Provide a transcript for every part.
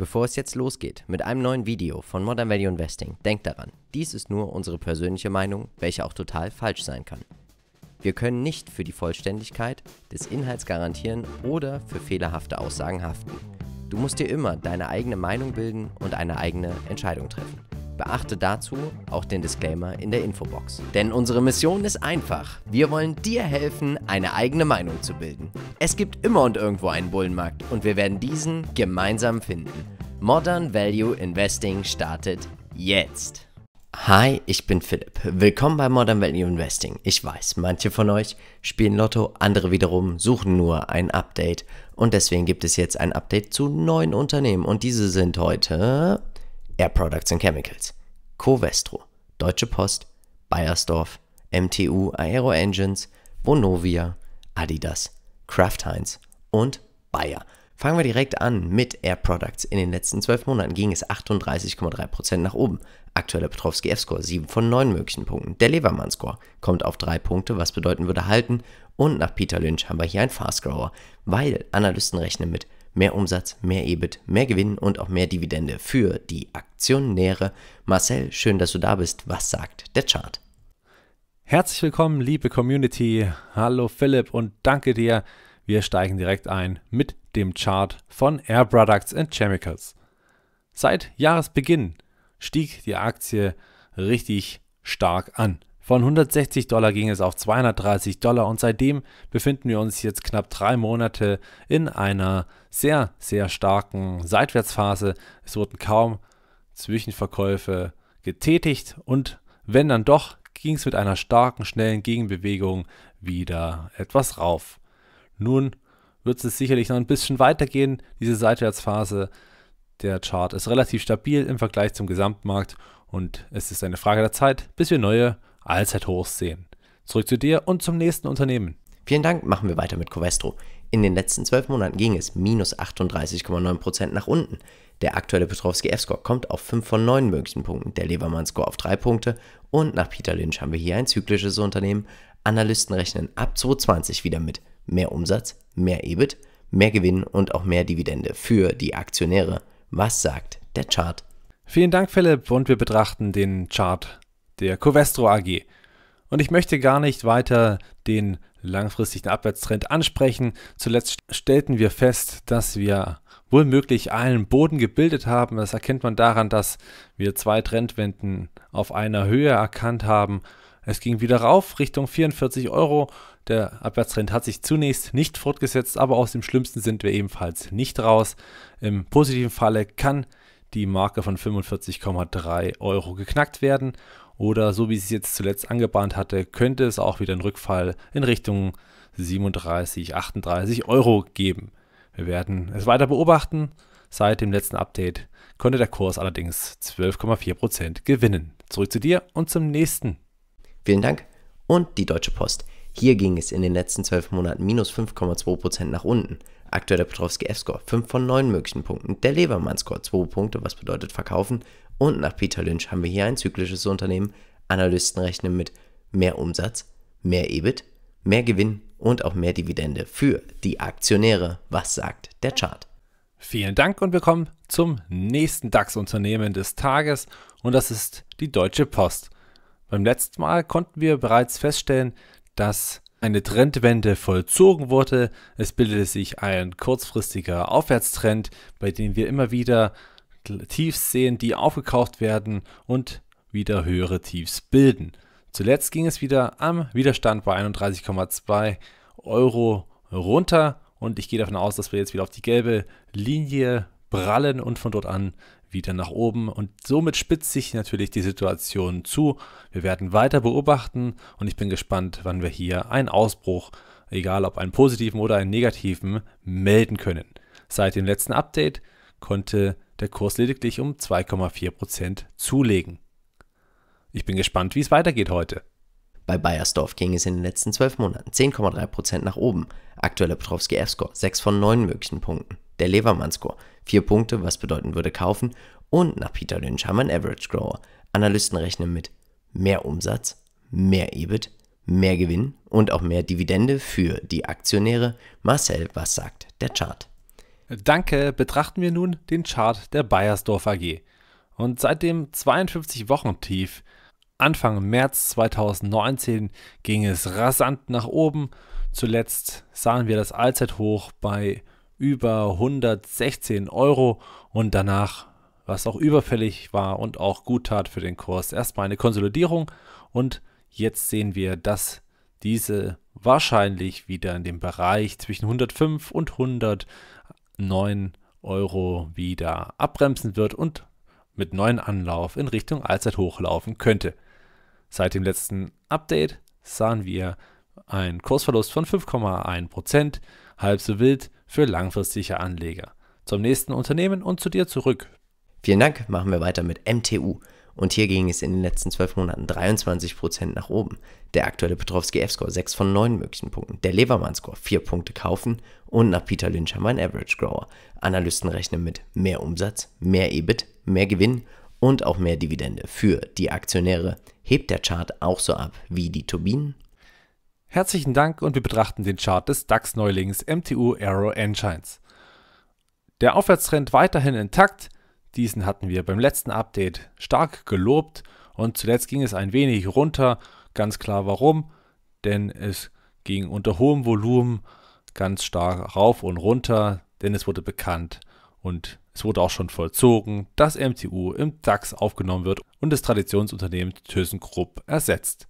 Bevor es jetzt losgeht mit einem neuen Video von Modern Value Investing, denkt daran, dies ist nur unsere persönliche Meinung, welche auch total falsch sein kann. Wir können nicht für die Vollständigkeit des Inhalts garantieren oder für fehlerhafte Aussagen haften. Du musst dir immer deine eigene Meinung bilden und eine eigene Entscheidung treffen. Beachte dazu auch den Disclaimer in der Infobox. Denn unsere Mission ist einfach. Wir wollen dir helfen, eine eigene Meinung zu bilden. Es gibt immer und irgendwo einen Bullenmarkt und wir werden diesen gemeinsam finden. Modern Value Investing startet jetzt. Hi, ich bin Philipp. Willkommen bei Modern Value Investing. Ich weiß, manche von euch spielen Lotto, andere wiederum suchen nur ein Update. Und deswegen gibt es jetzt ein Update zu neuen Unternehmen. Und diese sind heute Air Products and Chemicals, Covestro, Deutsche Post, Bayersdorf, MTU Aero Engines, Bonovia, Adidas, Kraft Heinz und Bayer. Fangen wir direkt an mit Air Products. In den letzten zwölf Monaten ging es 38,3% nach oben. Aktueller Petrovski F-Score 7 von 9 möglichen Punkten. Der Levermann-Score kommt auf 3 Punkte, was bedeuten würde halten. Und nach Peter Lynch haben wir hier einen Fast-Grower, weil Analysten rechnen mit mehr Umsatz, mehr EBIT, mehr Gewinn und auch mehr Dividende für die Aktionäre. Marcel, schön, dass du da bist. Was sagt der Chart? Herzlich willkommen, liebe Community. Hallo Philipp und danke dir. Wir steigen direkt ein mit dem Chart von Air Products and Chemicals. Seit Jahresbeginn stieg die Aktie richtig stark an. Von 160 Dollar ging es auf 230 Dollar und seitdem befinden wir uns jetzt knapp drei Monate in einer sehr, sehr starken Seitwärtsphase. Es wurden kaum Zwischenverkäufe getätigt und wenn dann doch, ging es mit einer starken, schnellen Gegenbewegung wieder etwas rauf. Nun wird es sicherlich noch ein bisschen weitergehen, diese Seitwärtsphase. Der Chart ist relativ stabil im Vergleich zum Gesamtmarkt und es ist eine Frage der Zeit, bis wir neue allzeit hoch sehen. Zurück zu dir und zum nächsten Unternehmen. Vielen Dank, machen wir weiter mit Covestro. In den letzten zwölf Monaten ging es minus 38,9% nach unten. Der aktuelle Petrovski F-Score kommt auf 5 von 9 möglichen Punkten, der Levermann-Score auf 3 Punkte und nach Peter Lynch haben wir hier ein zyklisches Unternehmen. Analysten rechnen ab 2020 wieder mit mehr Umsatz, mehr EBIT, mehr Gewinn und auch mehr Dividende für die Aktionäre. Was sagt der Chart? Vielen Dank, Philipp, und wir betrachten den Chart der Covestro AG. Und ich möchte gar nicht weiter den langfristigen Abwärtstrend ansprechen. Zuletzt stellten wir fest, dass wir wohlmöglich einen Boden gebildet haben. Das erkennt man daran, dass wir zwei Trendwänden auf einer Höhe erkannt haben. Es ging wieder rauf Richtung 44 Euro. Der Abwärtstrend hat sich zunächst nicht fortgesetzt, aber aus dem Schlimmsten sind wir ebenfalls nicht raus. Im positiven Falle kann die Marke von 45,3 Euro geknackt werden. Oder so wie sie es jetzt zuletzt angebahnt hatte, könnte es auch wieder einen Rückfall in Richtung 37, 38 Euro geben. Wir werden es weiter beobachten. Seit dem letzten Update konnte der Kurs allerdings 12,4% gewinnen. Zurück zu dir und zum nächsten. Vielen Dank und die Deutsche Post. Hier ging es in den letzten zwölf Monaten minus 5,2% nach unten. Aktueller Petrowski F-Score 5 von 9 möglichen Punkten, der lebermann score 2 Punkte, was bedeutet verkaufen. Und nach Peter Lynch haben wir hier ein zyklisches Unternehmen. Analysten rechnen mit mehr Umsatz, mehr EBIT, mehr Gewinn und auch mehr Dividende für die Aktionäre. Was sagt der Chart? Vielen Dank und willkommen zum nächsten DAX-Unternehmen des Tages und das ist die Deutsche Post. Beim letzten Mal konnten wir bereits feststellen, dass eine Trendwende vollzogen wurde. Es bildete sich ein kurzfristiger Aufwärtstrend, bei dem wir immer wieder Tiefs sehen, die aufgekauft werden und wieder höhere Tiefs bilden. Zuletzt ging es wieder am Widerstand bei 31,2 Euro runter und ich gehe davon aus, dass wir jetzt wieder auf die gelbe Linie prallen und von dort an wieder nach oben und somit spitzt sich natürlich die Situation zu. Wir werden weiter beobachten und ich bin gespannt, wann wir hier einen Ausbruch, egal ob einen positiven oder einen negativen, melden können. Seit dem letzten Update konnte der Kurs lediglich um 2,4% zulegen. Ich bin gespannt, wie es weitergeht heute. Bei Bayersdorf ging es in den letzten 12 Monaten 10,3% nach oben. Aktueller Petrowski F-Score 6 von 9 möglichen Punkten. Der Levermann-Score vier Punkte, was bedeuten würde kaufen, und nach Peter Lynch haben wir einen Average Grower. Analysten rechnen mit mehr Umsatz, mehr EBIT, mehr Gewinn und auch mehr Dividende für die Aktionäre. Marcel, was sagt der Chart? Danke, betrachten wir nun den Chart der Bayersdorf AG. Und seit dem 52-Wochen-Tief Anfang März 2019 ging es rasant nach oben. Zuletzt sahen wir das Allzeithoch bei über 116 Euro und danach, was auch überfällig war und auch gut tat für den Kurs, erstmal eine Konsolidierung und jetzt sehen wir, dass diese wahrscheinlich wieder in dem Bereich zwischen 105 und 109 Euro wieder abbremsen wird und mit neuen Anlauf in Richtung Allzeit hochlaufen könnte. Seit dem letzten Update sahen wir einen Kursverlust von 5,1%, Prozent, halb so wild, für langfristige Anleger. Zum nächsten Unternehmen und zu dir zurück. Vielen Dank, machen wir weiter mit MTU. Und hier ging es in den letzten zwölf Monaten 23% nach oben. Der aktuelle Petrovski F-Score 6 von 9 möglichen Punkten. Der Levermann-Score 4 Punkte kaufen. Und nach Peter Lynch haben Average Grower. Analysten rechnen mit mehr Umsatz, mehr EBIT, mehr Gewinn und auch mehr Dividende. Für die Aktionäre hebt der Chart auch so ab wie die Turbinen Herzlichen Dank und wir betrachten den Chart des DAX-Neulings MTU Aero Engines. Der Aufwärtstrend weiterhin intakt, diesen hatten wir beim letzten Update stark gelobt und zuletzt ging es ein wenig runter, ganz klar warum, denn es ging unter hohem Volumen ganz stark rauf und runter, denn es wurde bekannt und es wurde auch schon vollzogen, dass MTU im DAX aufgenommen wird und das Traditionsunternehmen ThyssenKrupp ersetzt.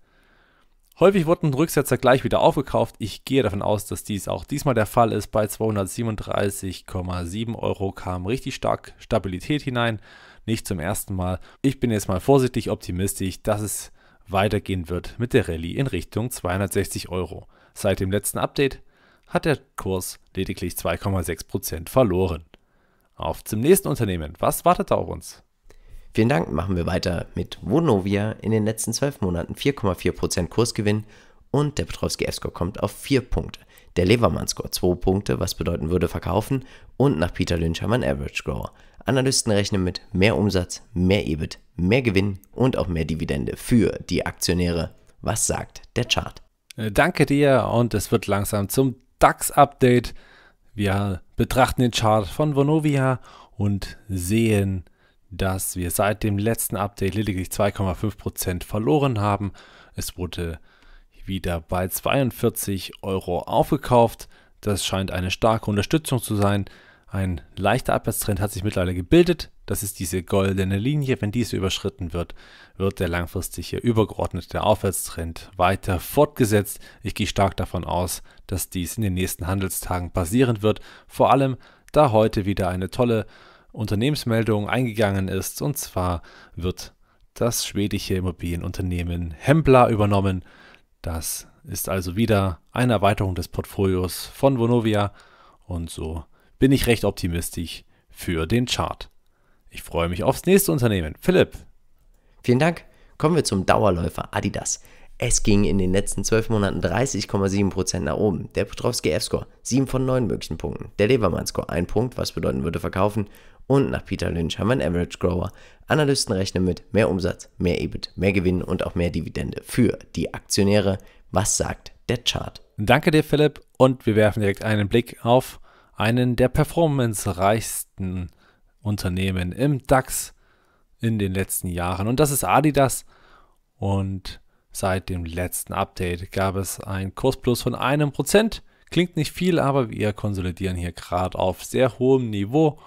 Häufig wurden Rücksetzer gleich wieder aufgekauft. Ich gehe davon aus, dass dies auch diesmal der Fall ist. Bei 237,7 Euro kam richtig stark Stabilität hinein. Nicht zum ersten Mal. Ich bin jetzt mal vorsichtig optimistisch, dass es weitergehen wird mit der Rallye in Richtung 260 Euro. Seit dem letzten Update hat der Kurs lediglich 2,6% verloren. Auf zum nächsten Unternehmen. Was wartet da auf uns? Vielen Dank, machen wir weiter mit Vonovia in den letzten 12 Monaten 4,4% Kursgewinn und der Petrowski F-Score kommt auf 4 Punkte. Der Levermann-Score 2 Punkte, was bedeuten würde verkaufen und nach Peter Lynch haben wir einen Average Grower. Analysten rechnen mit mehr Umsatz, mehr EBIT, mehr Gewinn und auch mehr Dividende für die Aktionäre. Was sagt der Chart? Äh, danke dir und es wird langsam zum DAX-Update. Wir betrachten den Chart von Vonovia und sehen, dass wir seit dem letzten Update lediglich 2,5% verloren haben. Es wurde wieder bei 42 Euro aufgekauft. Das scheint eine starke Unterstützung zu sein. Ein leichter Abwärtstrend hat sich mittlerweile gebildet. Das ist diese goldene Linie. Wenn diese überschritten wird, wird der langfristige übergeordnete Aufwärtstrend weiter fortgesetzt. Ich gehe stark davon aus, dass dies in den nächsten Handelstagen passieren wird. Vor allem, da heute wieder eine tolle Unternehmensmeldung eingegangen ist. Und zwar wird das schwedische Immobilienunternehmen Hembla übernommen. Das ist also wieder eine Erweiterung des Portfolios von Vonovia. Und so bin ich recht optimistisch für den Chart. Ich freue mich aufs nächste Unternehmen. Philipp. Vielen Dank. Kommen wir zum Dauerläufer Adidas. Es ging in den letzten 12 Monaten 30,7% nach oben. Der Petrowski F-Score 7 von 9 möglichen Punkten. Der Levermann-Score 1 Punkt, was bedeuten würde verkaufen. Und nach Peter Lynch haben wir einen Average Grower. Analysten rechnen mit mehr Umsatz, mehr EBIT, mehr Gewinn und auch mehr Dividende für die Aktionäre. Was sagt der Chart? Danke dir, Philipp. Und wir werfen direkt einen Blick auf einen der performancereichsten Unternehmen im DAX in den letzten Jahren. Und das ist Adidas. Und seit dem letzten Update gab es einen Kursplus von einem Prozent. Klingt nicht viel, aber wir konsolidieren hier gerade auf sehr hohem Niveau.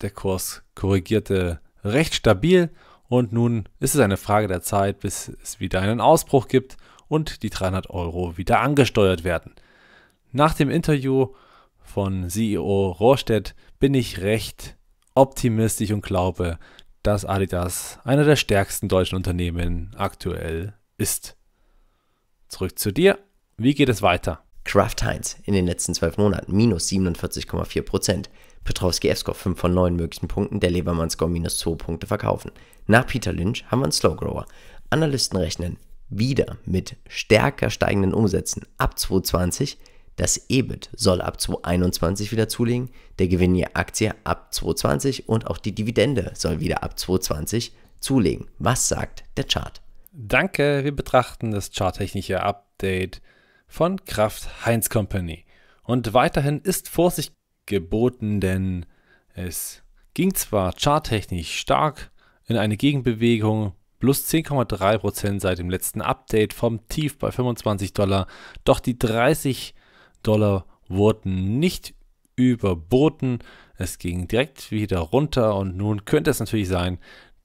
Der Kurs korrigierte recht stabil und nun ist es eine Frage der Zeit, bis es wieder einen Ausbruch gibt und die 300 Euro wieder angesteuert werden. Nach dem Interview von CEO Rohrstedt bin ich recht optimistisch und glaube, dass Adidas einer der stärksten deutschen Unternehmen aktuell ist. Zurück zu dir. Wie geht es weiter? Kraft Heinz in den letzten zwölf Monaten minus 47,4 Prozent. Petrowski Escor 5 von 9 möglichen Punkten, der Lebermann Score minus 2 Punkte verkaufen. Nach Peter Lynch haben wir einen Slow Grower. Analysten rechnen wieder mit stärker steigenden Umsätzen ab 2020. Das EBIT soll ab 2021 wieder zulegen, der Gewinn je Aktie ab 2020 und auch die Dividende soll wieder ab 2020 zulegen. Was sagt der Chart? Danke, wir betrachten das charttechnische Update von Kraft Heinz Company. Und weiterhin ist Vorsicht geboten, denn es ging zwar charttechnisch stark in eine Gegenbewegung, plus 10,3% seit dem letzten Update vom Tief bei 25 Dollar, doch die 30 Dollar wurden nicht überboten. Es ging direkt wieder runter und nun könnte es natürlich sein,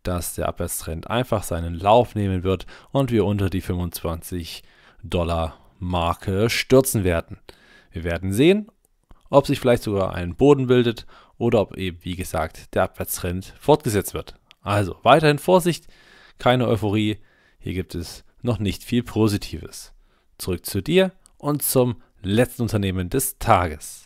dass der Abwärtstrend einfach seinen Lauf nehmen wird und wir unter die 25 Dollar Marke stürzen werden. Wir werden sehen, ob sich vielleicht sogar ein Boden bildet oder ob eben, wie gesagt, der Abwärtstrend fortgesetzt wird. Also weiterhin Vorsicht, keine Euphorie. Hier gibt es noch nicht viel Positives. Zurück zu dir und zum letzten Unternehmen des Tages.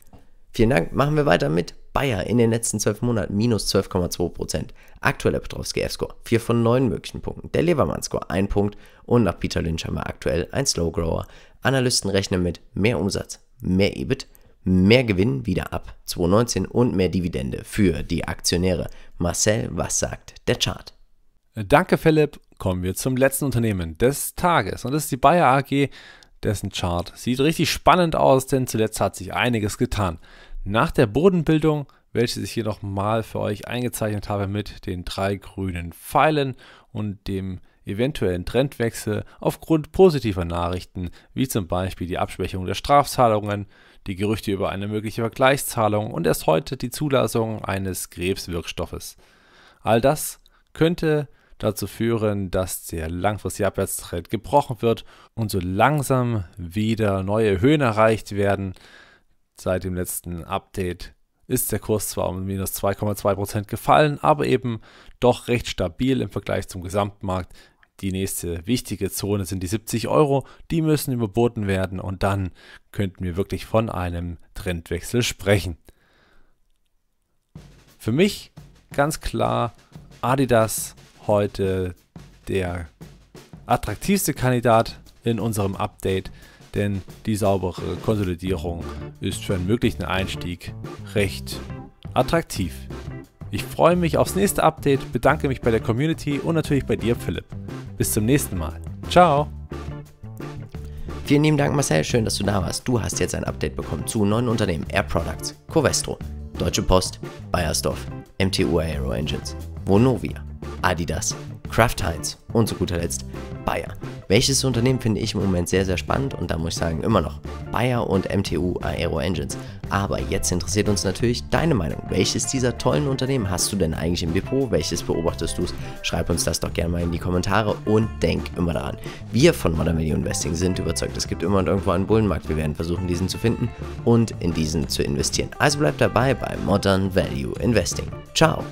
Vielen Dank. Machen wir weiter mit Bayer in den letzten 12 Monaten minus 12,2%. Aktueller Petrovski F-Score 4 von 9 möglichen Punkten. Der Levermann-Score 1 Punkt. Und nach Peter Lynch haben wir aktuell ein Slow Grower Analysten rechnen mit mehr Umsatz, mehr EBIT, mehr Gewinn wieder ab 2019 und mehr Dividende für die Aktionäre. Marcel, was sagt der Chart? Danke, Philipp. Kommen wir zum letzten Unternehmen des Tages und das ist die Bayer AG. Dessen Chart sieht richtig spannend aus, denn zuletzt hat sich einiges getan. Nach der Bodenbildung, welche ich hier nochmal für euch eingezeichnet habe mit den drei grünen Pfeilen und dem eventuellen Trendwechsel aufgrund positiver Nachrichten, wie zum Beispiel die Abschwächung der Strafzahlungen, die Gerüchte über eine mögliche Vergleichszahlung und erst heute die Zulassung eines Krebswirkstoffes. All das könnte dazu führen, dass der langfristige Abwärtstrend gebrochen wird und so langsam wieder neue Höhen erreicht werden. Seit dem letzten Update ist der Kurs zwar um minus 2,2% gefallen, aber eben doch recht stabil im Vergleich zum Gesamtmarkt. Die nächste wichtige Zone sind die 70 Euro. Die müssen überboten werden und dann könnten wir wirklich von einem Trendwechsel sprechen. Für mich ganz klar Adidas heute der attraktivste Kandidat in unserem Update, denn die saubere Konsolidierung ist für einen möglichen Einstieg recht attraktiv. Ich freue mich aufs nächste Update, bedanke mich bei der Community und natürlich bei dir, Philipp. Bis zum nächsten Mal. Ciao. Vielen lieben Dank, Marcel. Schön, dass du da warst. Du hast jetzt ein Update bekommen zu neuen Unternehmen Air Products, Covestro, Deutsche Post, Bayersdorf, MTU Aero Engines, Vonovia, Adidas, Kraft Heinz und zu guter Letzt Bayer. Welches Unternehmen finde ich im Moment sehr, sehr spannend und da muss ich sagen, immer noch Bayer und MTU Aero Engines. Aber jetzt interessiert uns natürlich deine Meinung. Welches dieser tollen Unternehmen hast du denn eigentlich im Depot? Welches beobachtest du? Schreib uns das doch gerne mal in die Kommentare und denk immer daran. Wir von Modern Value Investing sind überzeugt, es gibt immer und irgendwo einen Bullenmarkt. Wir werden versuchen, diesen zu finden und in diesen zu investieren. Also bleib dabei bei Modern Value Investing. Ciao!